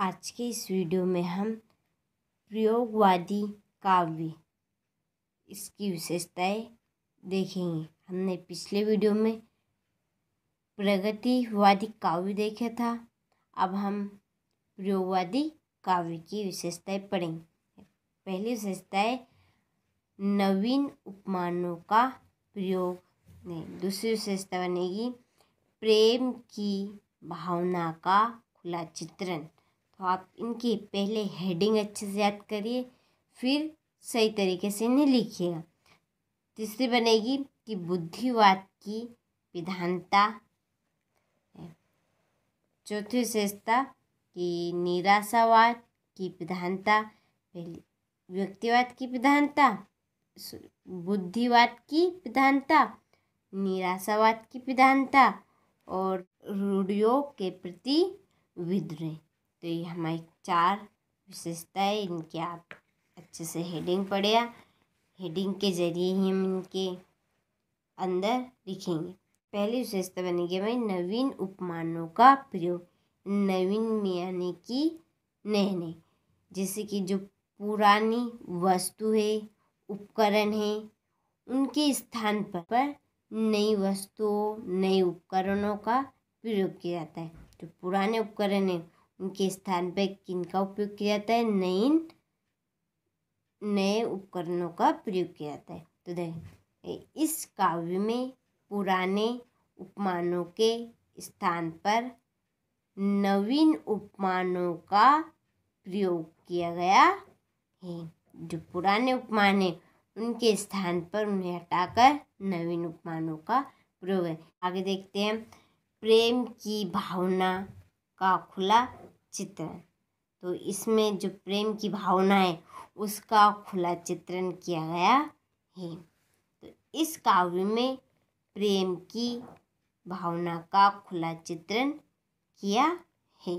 आज के इस वीडियो में हम प्रयोगवादी काव्य इसकी विशेषताएं देखेंगे हमने पिछले वीडियो में प्रगतिवादी काव्य देखा था अब हम प्रयोगवादी काव्य की विशेषताएं पढ़ेंगे पहली विशेषता है नवीन उपमानों का प्रयोग दूसरी विशेषता बनेगी प्रेम की भावना का खुला चित्रण तो आप इनकी पहले हेडिंग अच्छे से याद करिए फिर सही तरीके से इन्हें लिखिएगा तीसरी बनेगी कि बुद्धिवाद की विधानता चौथी विशेषता कि निराशावाद की विधानता पहली व्यक्तिवाद की विधानता बुद्धिवाद की विधानता निराशावाद की विधानता और रूढ़ियों के प्रति विद्रोह तो ये हमारी चार विशेषताएँ इनके आप अच्छे से हेडिंग पढ़िया हेडिंग के ज़रिए ही हम इनके अंदर लिखेंगे पहली विशेषता बनेंगे हमारी नवीन उपमानों का प्रयोग नवीन में यानी कि नए नए जैसे कि जो पुरानी वस्तु है उपकरण है उनके स्थान पर, पर नई वस्तुओं नए उपकरणों का प्रयोग किया जाता है जो पुराने उपकरण हैं उनके स्थान पर किन का उपयोग किया जाता है नई नए उपकरणों का प्रयोग किया जाता है तो देखें इस काव्य में पुराने उपमानों के स्थान पर नवीन उपमानों का प्रयोग किया गया है जो पुराने उपमान हैं उनके स्थान पर उन्हें हटाकर नवीन उपमानों का प्रयोग है आगे देखते हैं प्रेम की भावना का खुला चित्र तो इसमें जो प्रेम की भावना है उसका खुला चित्रण किया गया है तो इस काव्य में प्रेम की भावना का खुला चित्रण किया है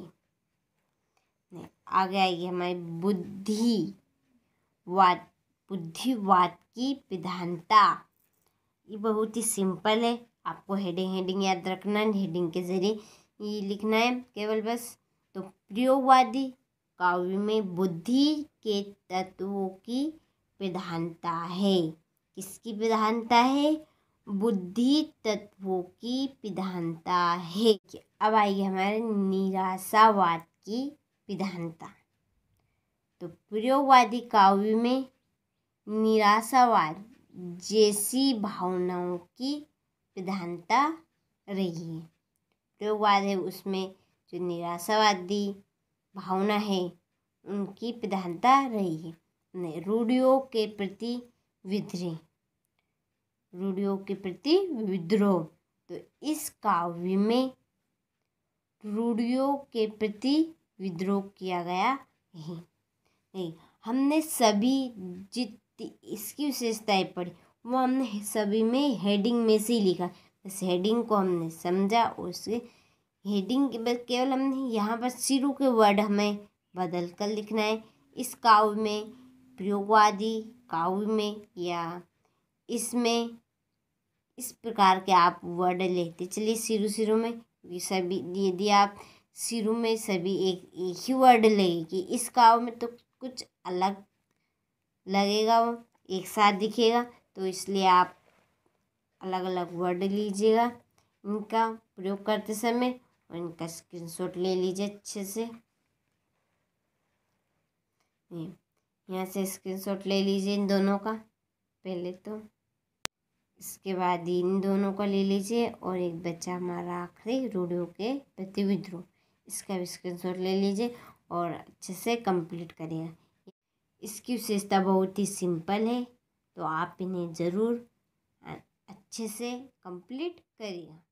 आगे आएगी हमारी बुद्धिवाद बुद्धिवाद की विधानता ये बहुत ही सिंपल है आपको हेडिंग हेडिंग याद रखना है हेडिंग के ज़रिए ये लिखना है केवल बस प्रयोगवादी काव्य में बुद्धि के तत्वों की प्रधानता है किसकी प्रधानता है बुद्धि तत्वों की प्रधानता है अब आइए हमारे निराशावाद की प्रधानता तो प्रयोगवादी काव्य में निराशावाद जैसी भावनाओं की प्रधानता रही है प्रयोगवाद है उसमें जो निराशावादी भावना है उनकी प्रधानता रही है रूढ़ियों के प्रति विद्रोह रूढ़ियों के प्रति विद्रोह तो इस काव्य में रूढ़ियों के प्रति विद्रोह किया गया है नहीं हमने सभी जित इसकी विशेषताएं पढ़ी वो हमने सभी में हेडिंग में से ही लिखा इस हेडिंग को हमने समझा और उसके हेडिंग केवल हम यहाँ पर शुरू के वर्ड हमें बदल कर लिखना है इस काव्य में प्रयोगवादी काव्य में या इसमें इस प्रकार के आप वर्ड लेते चलिए शुरू शुरू में सभी यदि आप शुरू में सभी एक एक ही वर्ड लगेगी इस काव्य में तो कुछ अलग लगेगा वो एक साथ दिखेगा तो इसलिए आप अलग अलग वर्ड लीजिएगा इनका प्रयोग करते समय और इनका स्क्रीनशॉट ले लीजिए अच्छे से यहाँ से स्क्रीनशॉट ले लीजिए इन दोनों का पहले तो इसके बाद इन दोनों का ले लीजिए और एक बच्चा हमारा आखिरी रूडियो के प्रति विद्रोह इसका भी स्क्रीनशॉट ले लीजिए और अच्छे से कंप्लीट करिए इसकी विशेषता बहुत ही सिंपल है तो आप इन्हें ज़रूर अच्छे से कंप्लीट करिएगा